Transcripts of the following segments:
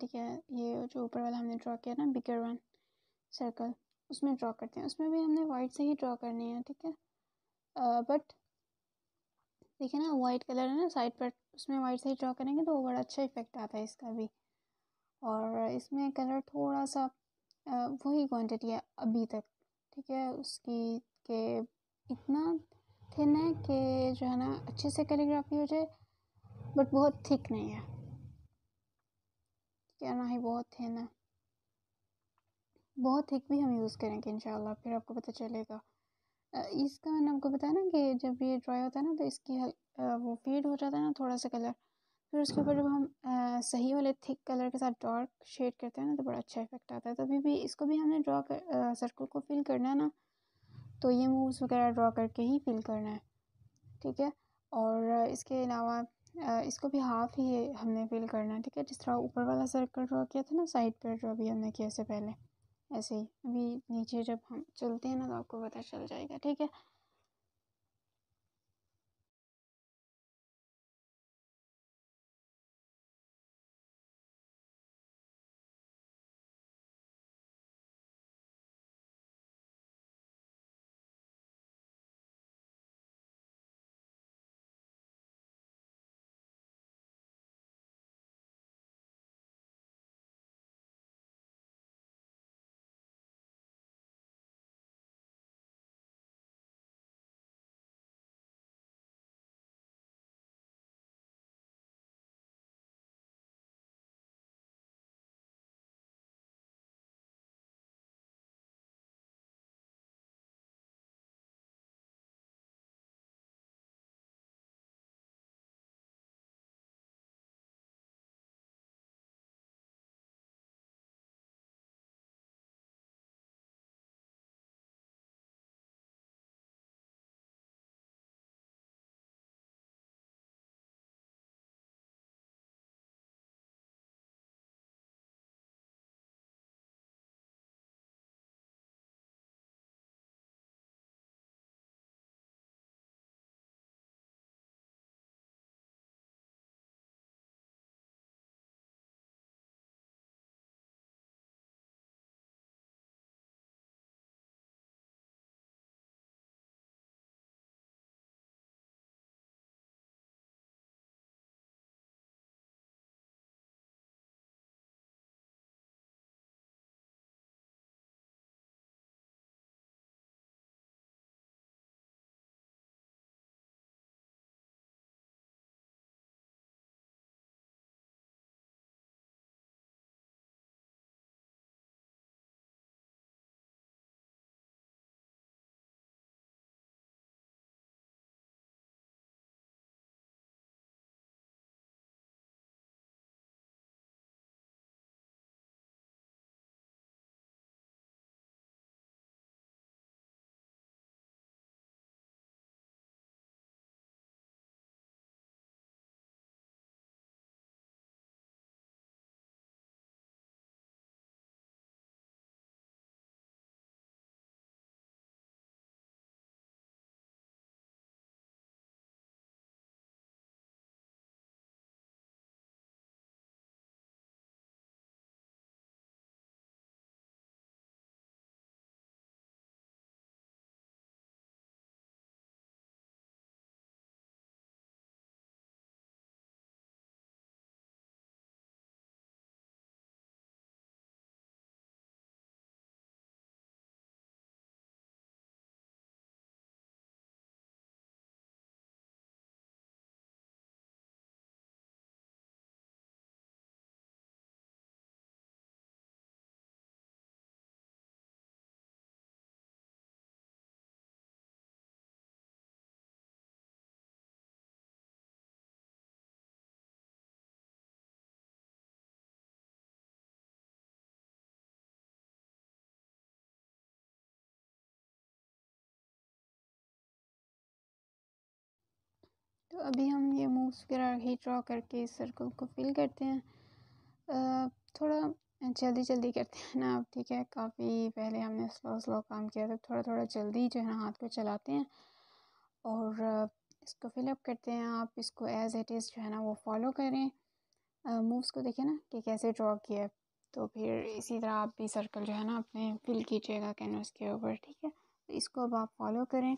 ठीक है ये जो ऊपर वाला हमने ड्रा किया ना बिगर वन सर्कल उसमें ड्रा करते हैं उसमें भी हमने वाइट से ही ड्रा करनी है ठीक है बट देखिए ना वाइट कलर है ना साइड पर उसमें वाइट से ही ड्रा करेंगे तो बड़ा अच्छा इफेक्ट आता है इसका भी और इसमें कलर थोड़ा सा वही क्वान्टिटी है अभी तक ठीक है उसकी के इतना थिन है कि जो है ना अच्छे से कैलीग्राफी हो जाए बट बहुत थिक नहीं है कहना ही बहुत है ना बहुत थिक भी हम यूज़ करेंगे इन फिर आपको पता चलेगा इसका मैंने आपको बताया ना कि जब ये ड्राई होता है ना तो इसकी हल वो फेड हो जाता है ना थोड़ा सा कलर फिर उसके ऊपर जब हम आ, सही वाले थिक कलर के साथ डार्क शेड करते हैं ना तो बड़ा अच्छा इफेक्ट आता है तो अभी भी इसको भी हमने ड्रा कर सर्कल को फिल करना है ना तो ये मूव्स वगैरह ड्रा करके ही फिल करना है ठीक है और इसके अलावा इसको भी हाफ ही हमने फिल करना है ठीक है जिस तरह ऊपर वाला सर्कल ड्रॉ किया था ना साइड पर ड्रॉ भी हमने किया से पहले ऐसे ही अभी नीचे जब हम चलते हैं ना तो आपको पता चल जाएगा ठीक है तो अभी हम ये मूव्स वगैरह ही ड्रॉ करके इस सर्कल को फिल करते हैं थोड़ा जल्दी जल्दी करते हैं ना अब ठीक है काफ़ी पहले हमने स्लो स्लो काम किया था थोड़ा थोड़ा जल्दी जो है ना हाथ को चलाते हैं और इसको फिलअप करते हैं आप इसको एज़ इट इज़ जो है ना वो फॉलो करें मूव्स को देखें ना कि कैसे ड्रॉ किया है तो फिर इसी तरह आप भी सर्कल जो है ना अपने फिल कीजिएगा कैनवास के ऊपर ठीक है तो इसको अब आप फॉलो करें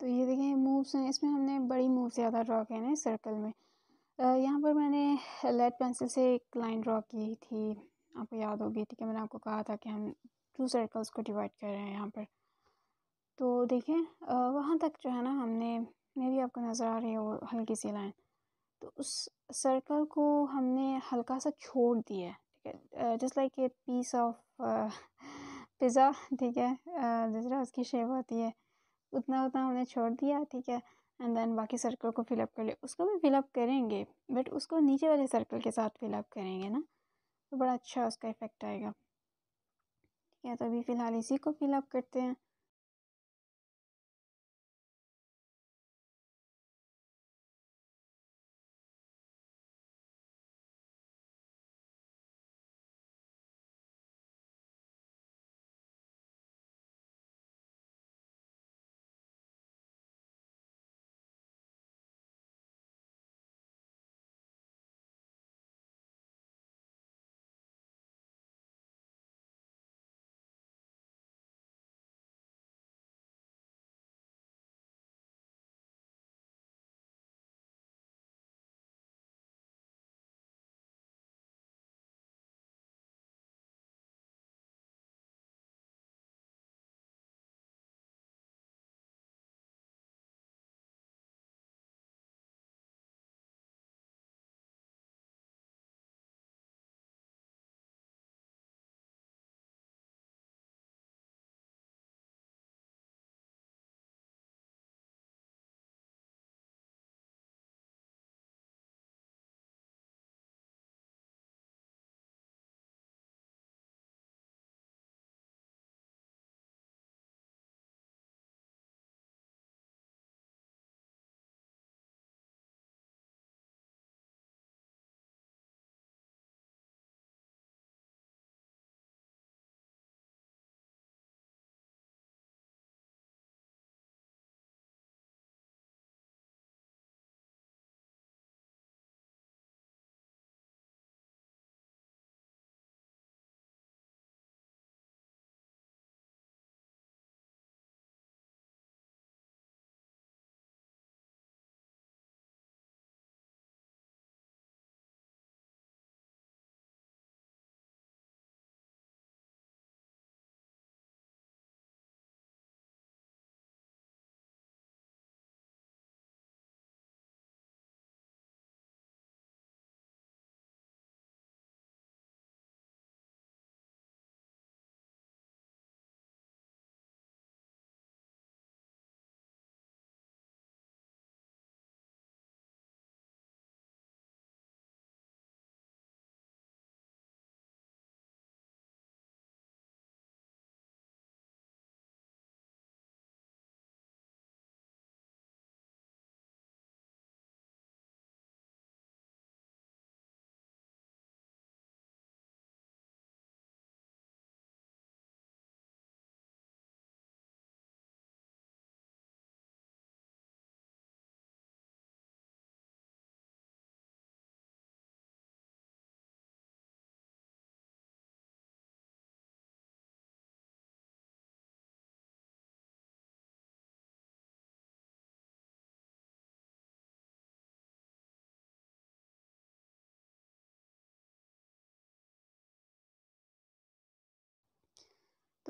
तो ये देखें मूव्स हैं इसमें हमने बड़ी मूव ज़्यादा ड्रॉ किए ना सर्कल में यहाँ पर मैंने लेड पेंसिल से एक लाइन ड्रॉ की थी आपको याद होगी ठीक है मैंने आपको कहा था कि हम टू सर्कल्स को डिवाइड कर रहे हैं यहाँ पर तो देखें वहाँ तक जो है ना हमने मे भी आपको नज़र आ रही है वो हल्की सी लाइन तो उस सर्कल को हमने हल्का सा छोड़ दिया है ठीक है just like a piece of pizza ठीक है जिस तरह उसकी शेप होती है उतना उतना हमने छोड़ दिया ठीक है एंड देन बाकी सर्कल को फिलअप कर लिया उसको भी फिलअप करेंगे बट उसको नीचे वाले सर्कल के साथ फिलअप करेंगे ना तो बड़ा अच्छा उसका इफ़ेक्ट आएगा ठीक है तो अभी फ़िलहाल इसी को फिलअप करते हैं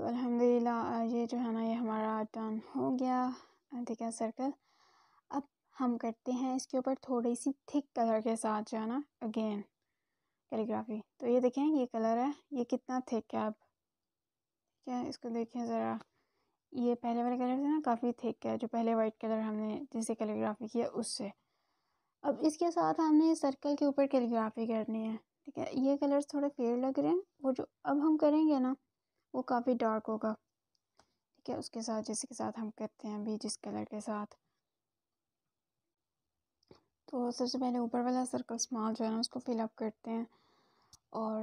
तो अल्हम्दुलिल्लाह ये जो है ना ये हमारा टर्न हो गया ठीक है सर्कल अब हम करते हैं इसके ऊपर थोड़ी सी थिक कलर के साथ जो है ना अगेन कैलीग्राफी तो ये देखें ये कलर है ये कितना थिक है अब ठीक है इसको देखें ज़रा ये पहले वाले कलर से ना काफ़ी थिक है जो पहले वाइट कलर हमने जिसे कैलीग्राफी किया उससे अब इसके साथ हमने सर्कल के ऊपर कैलीग्राफी करनी है ठीक है ये कलर्स थोड़े फेयर लग रहे हैं वो जो अब हम करेंगे ना वो काफ़ी डार्क होगा ठीक है उसके साथ जिसके साथ हम करते हैं अभी जिस कलर के साथ तो सबसे पहले ऊपर वाला सर्कल स्मॉल जो है ना उसको फिलअप करते हैं और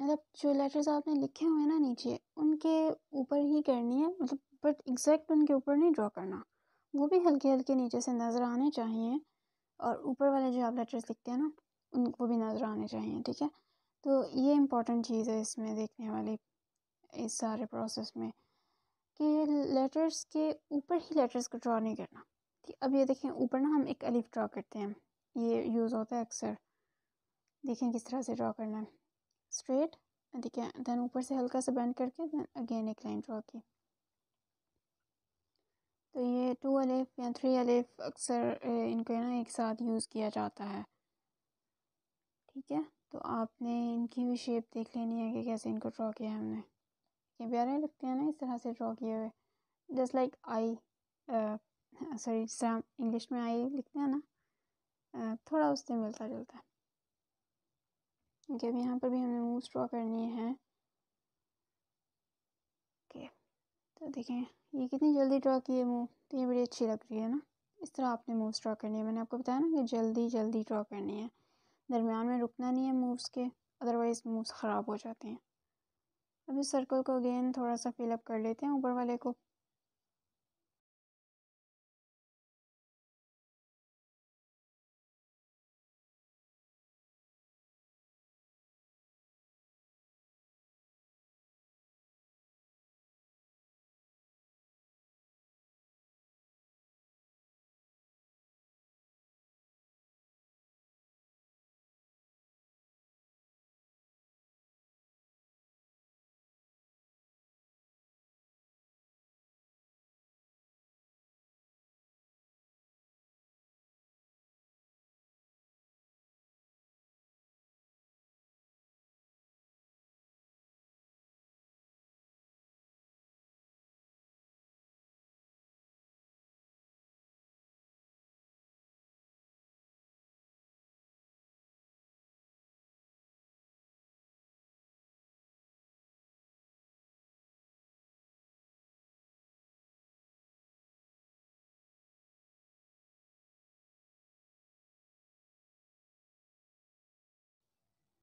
मतलब जो लेटर्स आपने लिखे हुए हैं ना नीचे उनके ऊपर ही करनी है मतलब बट एग्जैक्ट उनके ऊपर नहीं ड्रॉ करना वो भी हल्के हल्के नीचे से नज़र आने चाहिए और ऊपर वाले जो आप लेटर्स लिखते हैं ना उनको भी नज़र आने चाहिए ठीक है तो ये इम्पॉर्टेंट चीज़ है इसमें देखने वाली इस सारे प्रोसेस में कि लेटर्स के ऊपर ही लेटर्स को ड्रा नहीं करना ठीक अब ये देखें ऊपर ना हम एक अलिफ ड्रा करते हैं ये यूज़ होता है अक्सर देखें किस तरह से ड्रा करना है स्ट्रेट ठीक है दैन ऊपर से हल्का सा बैंड करके दैन अगेन एक लाइन ड्रा की तो ये टू अलिफ या थ्री अलिफ अक्सर इनको ना एक साथ यूज़ किया जाता है ठीक है तो आपने इनकी भी शेप देख लेनी है कि कैसे इनको ड्रा किया है हमने ये प्यारे लगते हैं ना इस तरह से ड्रॉ किए हुए जस्ट लाइक आई सॉरी जिस तरह इंग्लिश में आई लिखते हैं ना uh, थोड़ा उससे मिलता जुलता है क्योंकि अब यहाँ पर भी हमें मूव ड्रॉ करनी है ओके तो देखें ये कितनी जल्दी ड्रॉ किए मूव तो ये बड़ी अच्छी लग रही है ना इस तरह आपने मूव ड्रॉ करनी है मैंने आपको बताया ना कि जल्दी जल्दी ड्रॉ करनी है दरमियान में रुकना नहीं है मूव्स के अदरवाइज़ मूव्स ख़राब हो जाते हैं अब इस सर्कल को अगेन थोड़ा सा फिलअप कर लेते हैं ऊपर वाले को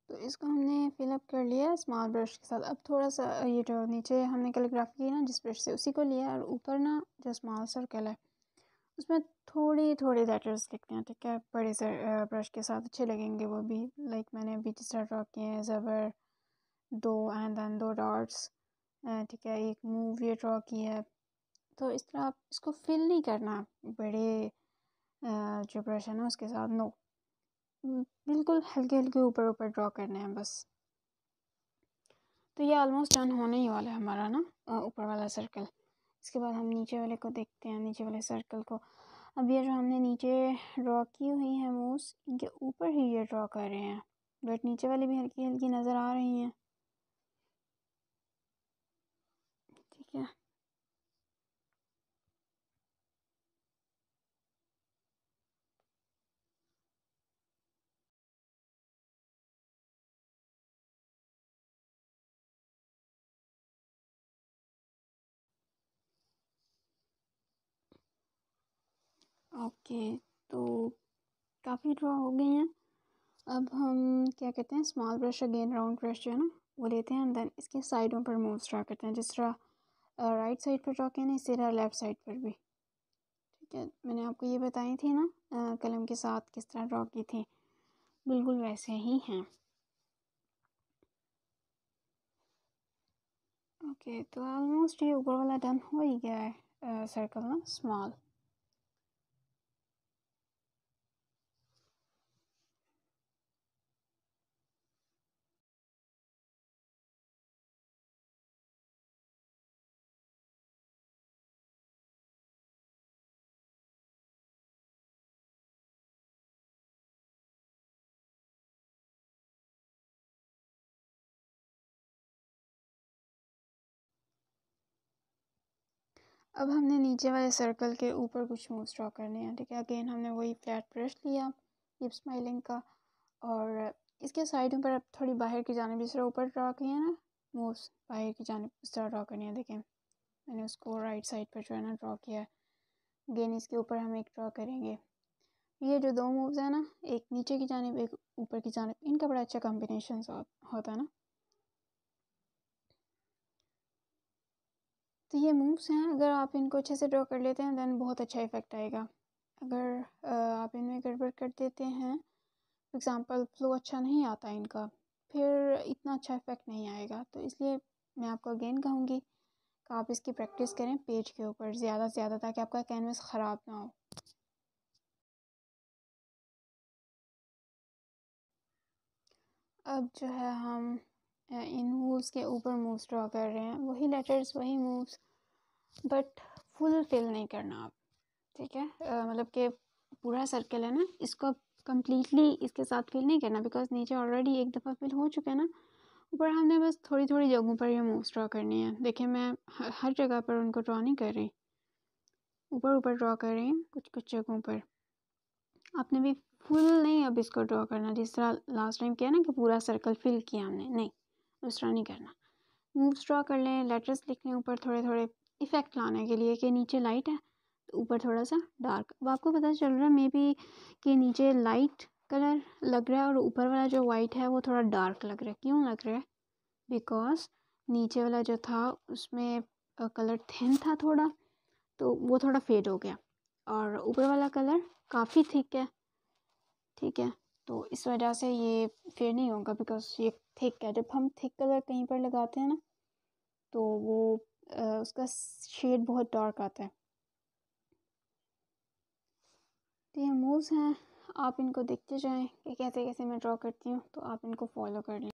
तो इसको हमने फिलअप कर लिया स्मॉल ब्रश के साथ अब थोड़ा सा ये जो नीचे हमने कैलीग्राफी की ना जिस ब्रश से उसी को लिया और ऊपर ना जो स्मॉल सर्कल है उसमें थोड़े थोड़े लेटर्स लिखते हैं ठीक है बड़े से ब्रश के साथ अच्छे लगेंगे वो भी लाइक मैंने अभी जिस तरह ड्रॉ किए हैं ज़बर दो एंड दैन दो डॉट्स ठीक है एक मूव ये ड्रॉ की है तो इस तरह आप इसको फिल नहीं करना बड़े जो ब्रश है ना उसके साथ नो बिल्कुल हल्के हल्के ऊपर ऊपर ड्रॉ करने हैं बस तो ये ऑलमोस्ट डन होने ही वाला है हमारा ना ऊपर वाला सर्कल इसके बाद हम नीचे वाले को देखते हैं नीचे वाले सर्कल को अब ये जो हमने नीचे ड्रॉ की हुई है मूस इनके ऊपर ही ये ड्रॉ कर रहे हैं बट नीचे वाले भी हल्की हल्की नज़र आ रही हैं ठीक है ओके तो काफ़ी ड्रा हो गए हैं अब हम क्या कहते हैं small brush again round brush जो है ना वो लेते हैं देन इसके साइडों पर मूव ड्रा करते हैं जिस तरह राइट साइड पर ड्रा किया ना इसी तरह लेफ़्ट साइड पर भी ठीक है मैंने आपको ये बताई थी ना कलम के साथ किस तरह ड्रा की थी बिल्कुल वैसे ही हैं ओके तो ऑलमोस्ट ये ऊपर वाला डन हो ही गया है सर्कल ना स्मॉल अब हमने नीचे वाले सर्कल के ऊपर कुछ मूव्स ड्रॉ करने हैं ठीक है अगेन हमने वही फ्लैट ब्रश लिया हिप स्माइलिंग का और इसके साइडों पर अब थोड़ी बाहर की जानब जिस तरह ऊपर ड्रा किए हैं ना मूव्स बाहर की जानब इस तरह ड्रा करनी है देखें मैंने उसको राइट साइड पर जो है ना ड्रा किया अगेन इसके ऊपर हम एक ड्रा करेंगे ये जो दो मूव्स हैं ना एक नीचे की जानब एक ऊपर की जानब इनका बड़ा अच्छा कॉम्बिनेशन होता है ना तो ये मूव्स हैं अगर आप इनको अच्छे से ड्रॉ कर लेते हैं दैन बहुत अच्छा इफ़ेक्ट आएगा अगर आप इनमें गड़बड़ कर देते हैं फॉर एग्ज़ाम्पल फ्लो अच्छा नहीं आता इनका फिर इतना अच्छा इफ़ेक्ट नहीं आएगा तो इसलिए मैं आपको अगेन कहूँगी कि आप इसकी प्रैक्टिस करें पेज के ऊपर ज़्यादा से ज़्यादा ताकि आपका कैनवस ख़राब ना हो अब जो है हम इन मूव्स के ऊपर मूव्स ड्रा कर रहे हैं वही लेटर्स वही मूव्स बट फुल फिल नहीं करना आप ठीक है मतलब कि पूरा सर्कल है ना इसको कम्प्लीटली इसके साथ फिल नहीं करना बिकॉज नीचे ऑलरेडी एक दफ़ा फिल हो चुका है ना ऊपर हमने बस थोड़ी थोड़ी जगहों पर ये मूव्स ड्रा करनी है देखिए मैं हर जगह पर उनको ड्रा नहीं कर रही ऊपर ऊपर ड्रा कर रही हूँ कुछ कुछ जगहों पर आपने भी फुल नहीं अब इसको ड्रा करना जिस तरह लास्ट टाइम किया ना कि पूरा सर्कल फिल किया हमने नहीं दूसरा नहीं करना ड्रा कर लें लेटर्स लिख लें ऊपर थोड़े थोड़े इफ़ेक्ट लाने के लिए कि नीचे लाइट है तो ऊपर थोड़ा सा डार्क अब आपको पता चल रहा है मे बी कि नीचे लाइट कलर लग रहा है और ऊपर वाला जो वाइट है वो थोड़ा डार्क लग रहा है क्यों लग रहा है बिकॉज नीचे वाला जो था उसमें कलर थिन था थोड़ा तो वो थोड़ा फेड हो गया और ऊपर वाला कलर काफ़ी थिक है ठीक है तो इस वजह से ये फेड नहीं होगा बिकॉज ये थिक है जब हम थिक कलर कहीं पर लगाते हैं ना तो वो आ, उसका शेड बहुत डार्क आता है तो ये मूव्स हैं आप इनको देखते जाएं कि कैसे कैसे मैं ड्रॉ करती हूँ तो आप इनको फॉलो कर लें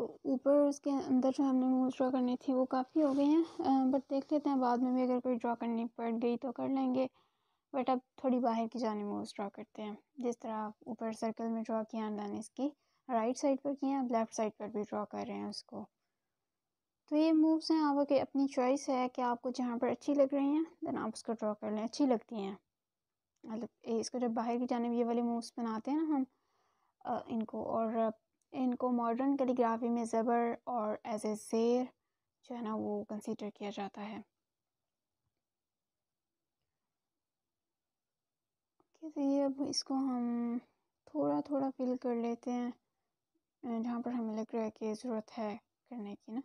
तो ऊपर उसके अंदर जो हमने मूव ड्रा करनी थी वो काफ़ी हो गई हैं बट देख लेते हैं बाद में भी अगर कोई ड्रा करनी पड़ गई तो कर लेंगे बट अब थोड़ी बाहर की जाने मूव ड्रा करते हैं जिस तरह ऊपर सर्कल में ड्रा किया दैन इसकी राइट साइड पर किए हैं अब लेफ़्ट साइड पर भी ड्रा कर रहे हैं उसको तो ये मूव्स हैं आप अपनी चॉइस है कि आपको जहाँ पर अच्छी लग रही हैं देन आप उसको ड्रा कर लें अच्छी लगती हैं मतलब इसको जब बाहर की जानब ये वाले मूव्स बनाते हैं ना हम इनको और इनको मॉडर्न कैलीग्राफी में ज़बर और एज ए शेर जो है ना वो कंसीडर किया जाता है तो अब इसको हम थोड़ा थोड़ा फिल कर लेते हैं जहाँ पर हमें लग रहा है कि ज़रूरत है करने की ना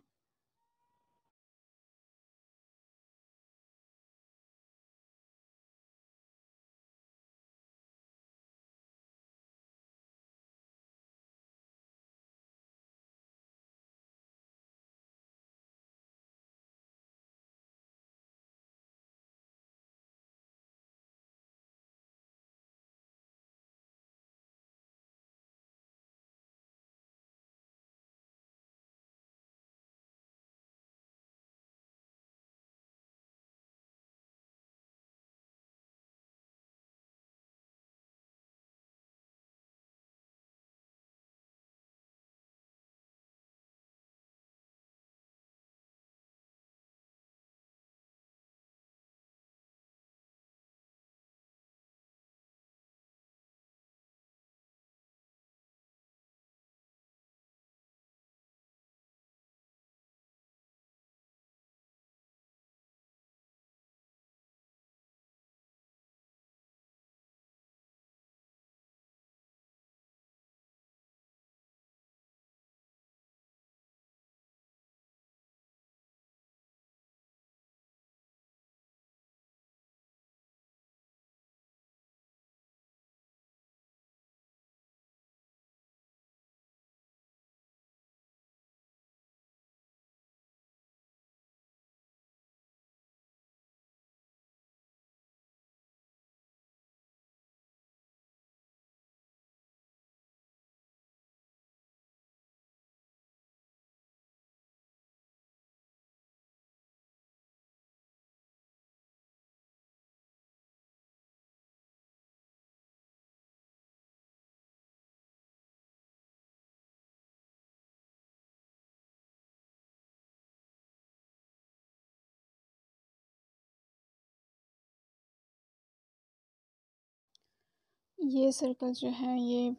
ये सर्कल जो है ये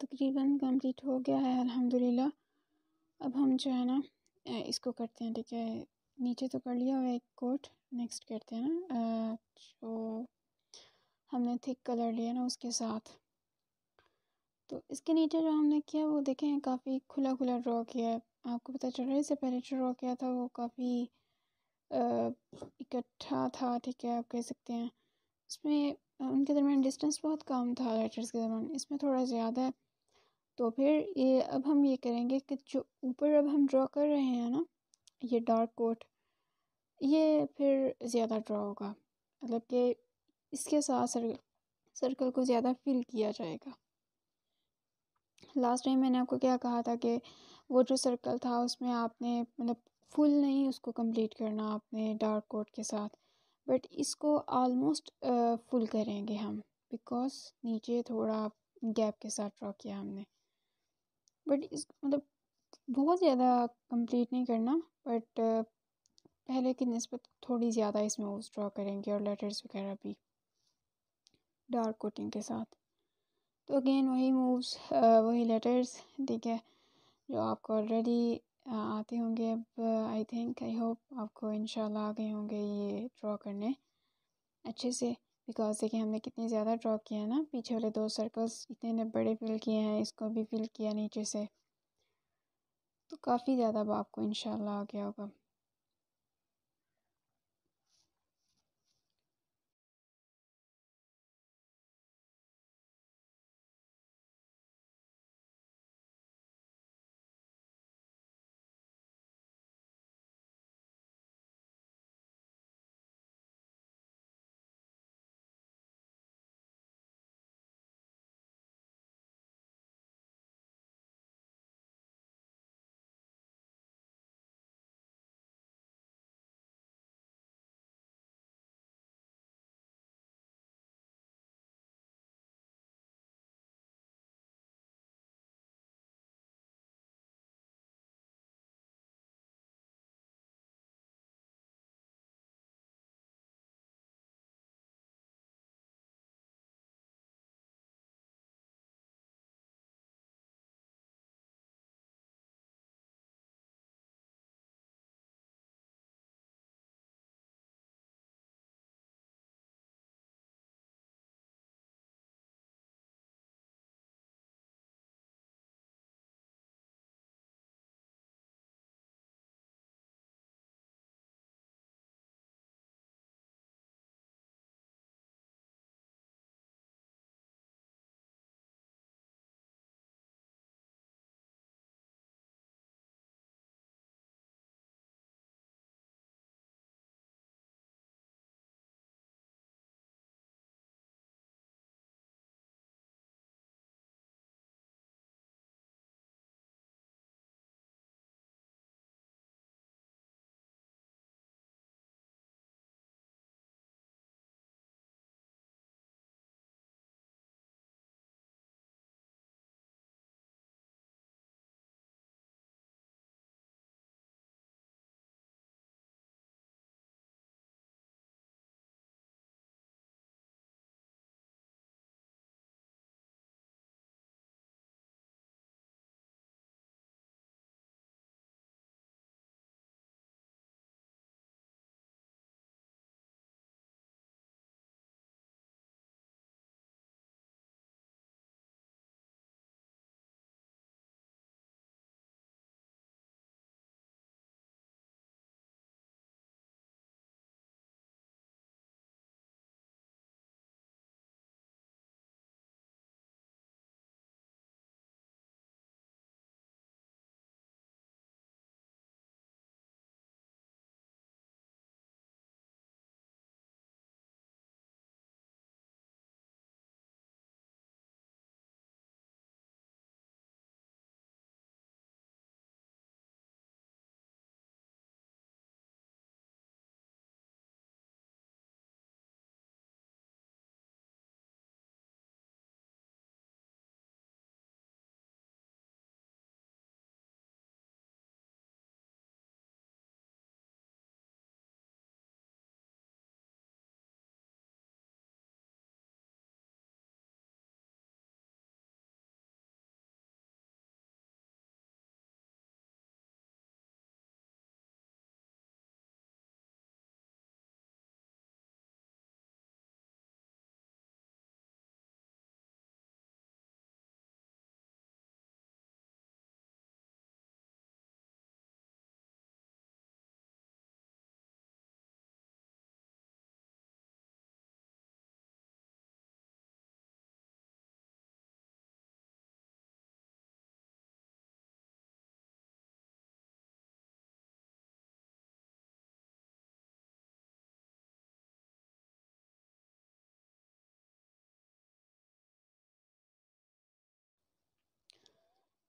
तकरीबन कंप्लीट हो गया है अल्हम्दुलिल्लाह अब हम जो है ना इसको करते हैं ठीक है नीचे तो कर लिया हुआ एक कोट नेक्स्ट करते हैं ना जो हमने थिक कलर लिया ना उसके साथ तो इसके नीचे जो हमने किया वो देखें काफ़ी खुला खुला ड्रॉ किया है आपको पता चल रहा है इससे पहले जो ड्रॉ किया था वो काफ़ी इकट्ठा था ठीक है आप कह सकते हैं उसमें उनके दरमियान डिस्टेंस बहुत कम था लेटर्स के दरमियान इसमें थोड़ा ज़्यादा है तो फिर ये अब हम ये करेंगे कि जो ऊपर अब हम ड्रा कर रहे हैं ना ये डार्क कोट ये फिर ज़्यादा ड्रा होगा मतलब कि इसके साथ सर्कल सर्कल को ज़्यादा फिल किया जाएगा लास्ट टाइम मैंने आपको क्या कहा था कि वो जो सर्कल था उसमें आपने मतलब फुल नहीं उसको कंप्लीट करना आपने डार्क कोट के साथ बट इसको आलमोस्ट फुल करेंगे हम बिकॉज नीचे थोड़ा गैप के साथ ड्रॉ किया हमने बट इस मतलब बहुत ज़्यादा कंप्लीट नहीं करना बट पहले की नस्बत थोड़ी ज़्यादा इसमें ओस ड्रॉ करेंगे और लेटर्स वगैरह भी डार्क कोटिंग के साथ तो अगेन वही मूव्स वही लेटर्स ठीक है जो आपको ऑलरेडी आते होंगे अब आई थिंक आई होप आपको इनशाला आ गए होंगे ये ड्रॉ करने अच्छे से बिकॉज देखिए हमने कितनी ज़्यादा ड्रॉ किया है ना पीछे वाले दो सर्कल्स इतने ने बड़े फिल किए हैं इसको भी फिल किया नीचे से तो काफ़ी ज़्यादा अब आपको इनशाला आ गया होगा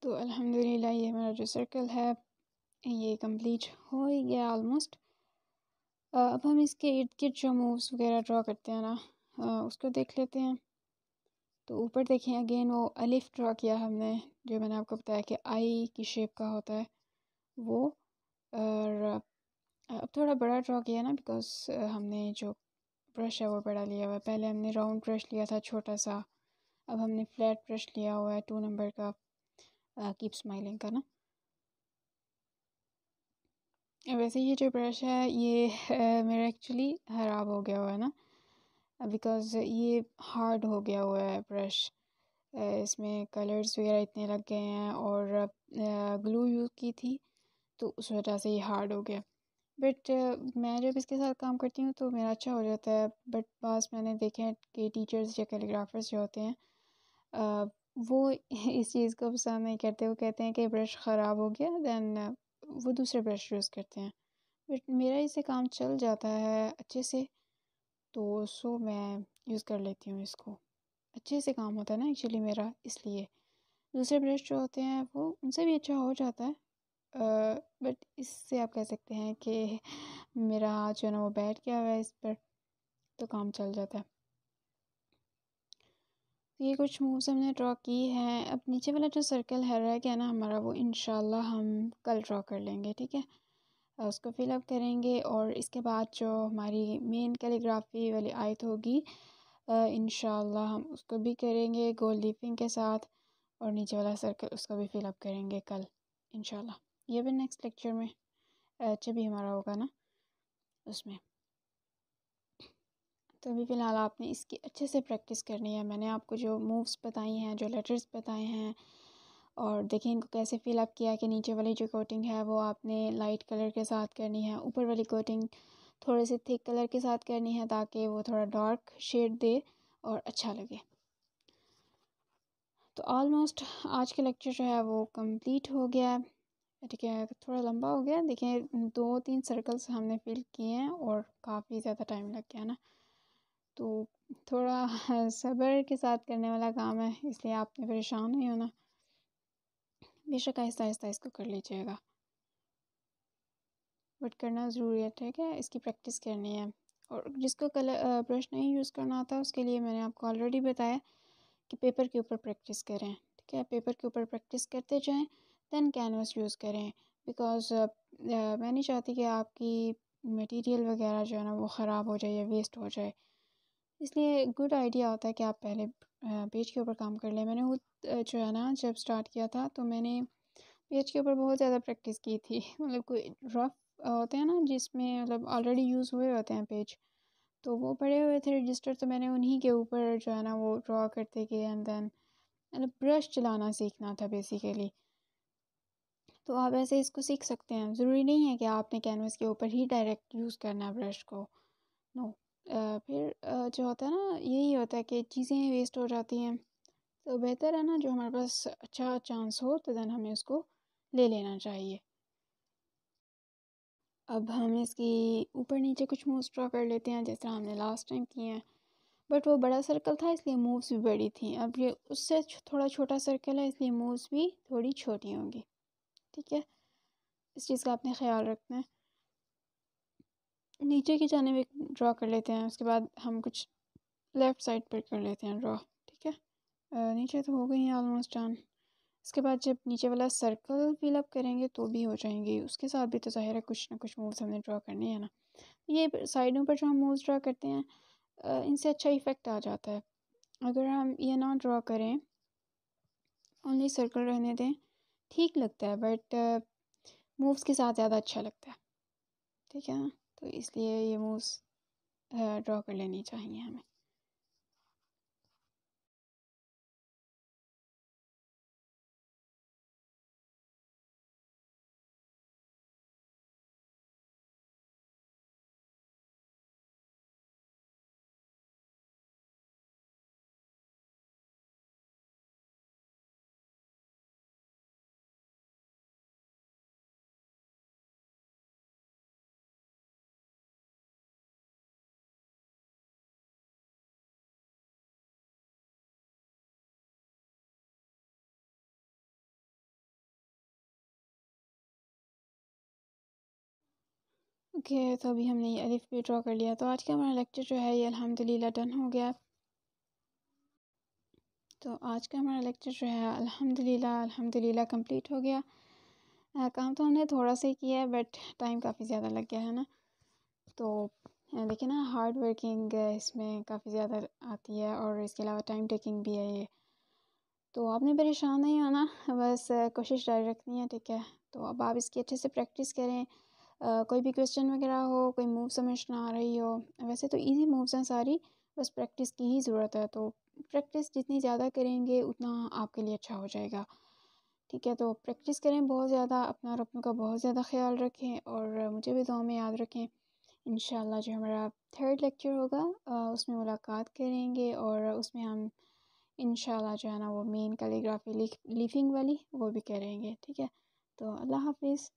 तो अल्हम्दुलिल्लाह ये मेरा जो सर्कल है ये कंप्लीट हो ही गया ऑलमोस्ट अब हम इसके इर्द गिर्द जो मूव्स वगैरह ड्रा करते हैं ना आ, उसको देख लेते हैं तो ऊपर देखें अगेन वो अलिफ ड्रा किया हमने जो मैंने आपको बताया कि आई की शेप का होता है वो और अब थोड़ा बड़ा ड्रा किया ना बिकॉज हमने जो ब्रश है वो बड़ा लिया हुआ है पहले हमने राउंड ब्रश लिया था छोटा सा अब हमने फ्लैट ब्रश लिया हुआ है टू नंबर का कीप स्माइलिंग का ना वैसे ये जो ब्रश है ये uh, मेरा एक्चुअली ख़राब हो गया हुआ है ना बिकॉज़ uh, ये हार्ड हो गया हुआ है ब्रश uh, इसमें कलर्स वगैरह इतने लग गए हैं और ग्लू यूज़ की थी तो उस वजह से ये हार्ड हो गया बट मैं जब इसके साथ काम करती हूँ तो मेरा अच्छा हो जाता है बट बस मैंने देखे हैं कि टीचर्स या कैलीग्राफर्स जो होते हैं वो इस चीज़ को पसंद नहीं करते वो कहते हैं कि ब्रश ख़राब हो गया दैन वो दूसरे ब्रश यूज़ करते हैं बट मेरा इसे काम चल जाता है अच्छे से तो सो मैं यूज़ कर लेती हूँ इसको अच्छे से काम होता है ना एक्चुअली मेरा इसलिए दूसरे ब्रश जो होते हैं वो उनसे भी अच्छा हो जाता है बट इससे आप कह सकते हैं कि मेरा हाथ जो है ना वो बैठ गया हुआ है इस पर तो काम चल जाता है ये कुछ मूव्स हमने ड्रा की हैं अब नीचे वाला जो सर्कल है रह गया ना हमारा वो इन हम कल ड्रा कर लेंगे ठीक है उसको फिलअप करेंगे और इसके बाद जो हमारी मेन कैलीग्राफी वाली आयत होगी इन हम उसको भी करेंगे गोल लीफिंग के साथ और नीचे वाला सर्कल उसको भी फिलअप करेंगे कल इन ये भी नेक्स्ट लेक्चर में अच्छा भी हमारा होगा ना उसमें तो अभी फ़िलहाल आपने इसकी अच्छे से प्रैक्टिस करनी है मैंने आपको जो मूव्स बताई हैं जो लेटर्स बताए हैं और देखें इनको कैसे फिलअप किया कि नीचे वाली जो कोटिंग है वो आपने लाइट कलर के साथ करनी है ऊपर वाली कोटिंग थोड़े से थिक कलर के साथ करनी है ताकि वो थोड़ा डार्क शेड दे और अच्छा लगे तो ऑलमोस्ट आज का लेक्चर जो है वो कंप्लीट हो गया है ठीक है थोड़ा लंबा हो गया देखिए दो तीन सर्कल्स हमने फिल किए हैं और काफ़ी ज़्यादा टाइम लग गया ना तो थोड़ा सब्र के साथ करने वाला काम है इसलिए आपने परेशान नहीं होना बेशक आहिस्ता आहिस्ता इसको कर लीजिएगा बट करना ज़रूरी है ठीक है इसकी प्रैक्टिस करनी है और जिसको कलर ब्रश नहीं यूज़ करना आता उसके लिए मैंने आपको ऑलरेडी बताया कि पेपर के ऊपर प्रैक्टिस करें ठीक है पेपर के ऊपर प्रैक्टिस करते जाएं देन कैनवस यूज़ करें बिकॉज uh, uh, मैं नहीं चाहती कि आपकी मटेरियल वगैरह जो है ना वो ख़राब हो जाए या वेस्ट हो जाए इसलिए गुड आइडिया होता है कि आप पहले पेज के ऊपर काम कर लें मैंने खुद जो है ना जब स्टार्ट किया था तो मैंने पेज के ऊपर बहुत ज़्यादा प्रैक्टिस की थी मतलब कोई रफ होते हैं ना जिसमें मतलब ऑलरेडी यूज़ हुए होते हैं पेज तो वो पड़े हुए थे रजिस्टर तो मैंने उन्हीं के ऊपर जो है ना वो ड्रा करते गए एंड देन मतलब ब्रश चलाना सीखना था बेसिकली तो आप ऐसे इसको सीख सकते हैं ज़रूरी नहीं है कि आपने कैनवस के ऊपर ही डायरेक्ट यूज़ करना है ब्रश को नो फिर जो होता है ना यही होता है कि चीज़ें वेस्ट हो जाती हैं तो बेहतर है ना जो हमारे पास अच्छा चांस हो तो दैन हमें उसको ले लेना चाहिए अब हम इसकी ऊपर नीचे कुछ मूव्स ड्रा कर लेते हैं जिस तरह हमने लास्ट टाइम किए हैं बट वो बड़ा सर्कल था इसलिए मूव्स भी बड़ी थी अब ये उससे थोड़ा छोटा सर्कल है इसलिए मूव्स भी थोड़ी छोटी होंगी ठीक है इस चीज़ का आपने ख्याल रखना है नीचे की जाने में ड्रा कर लेते हैं उसके बाद हम कुछ लेफ़्ट साइड पर कर लेते हैं ड्रा ठीक है आ, नीचे तो हो गई हैं ऑलमोस्ट डन इसके बाद जब नीचे वाला सर्कल फिलअप करेंगे तो भी हो जाएंगे उसके साथ भी तो ज़ाहिर है कुछ ना कुछ मूव्स हमने ड्रा करने हैं ना ये साइडों पर जो हम मूव्स ड्रा करते हैं इनसे अच्छा इफ़ेक्ट आ जाता है अगर हम ये ना ड्रा करें ओनली सर्कल रहने दें ठीक लगता है बट मूव्स के साथ ज़्यादा अच्छा लगता है ठीक है ना तो इसलिए ये मूव्स ड्रॉ कर लेनी चाहिए हमें ओके okay, तो अभी हमने ये अलिफ भी ड्रा कर लिया तो आज का हमारा लेक्चर जो है ये अल्हम्दुलिल्लाह डन हो गया तो आज का हमारा लेक्चर जो है अल्हम्दुलिल्लाह अल्हम्दुलिल्लाह कंप्लीट हो गया आ, काम तो हमने थोड़ा सा ही किया है बट टाइम काफ़ी ज़्यादा लग गया है ना तो देखिए ना हार्ड वर्किंग इसमें काफ़ी ज़्यादा आती है और इसके अलावा टाइम टेकिंग भी है ये तो आपने परेशान नहीं होना बस कोशिश जारी रखनी है ठीक है तो अब आप इसकी अच्छे से प्रैक्टिस करें कोई भी क्वेश्चन वगैरह हो कोई मूव समझ ना आ रही हो वैसे तो इजी मूव्स हैं सारी बस प्रैक्टिस की ही ज़रूरत है तो प्रैक्टिस जितनी ज़्यादा करेंगे उतना आपके लिए अच्छा हो जाएगा ठीक है तो प्रैक्टिस करें बहुत ज़्यादा अपना और अपनों का बहुत ज़्यादा ख्याल रखें और मुझे भी दुआ में याद रखें इन जो हमारा थर्ड लेक्चर होगा उसमें मुलाकात करेंगे और उसमें हम इन जो है ना वो मेन कैलीग्राफी लिख लिफिंग वाली वो भी करेंगे ठीक है तो अल्लाह हाफिज़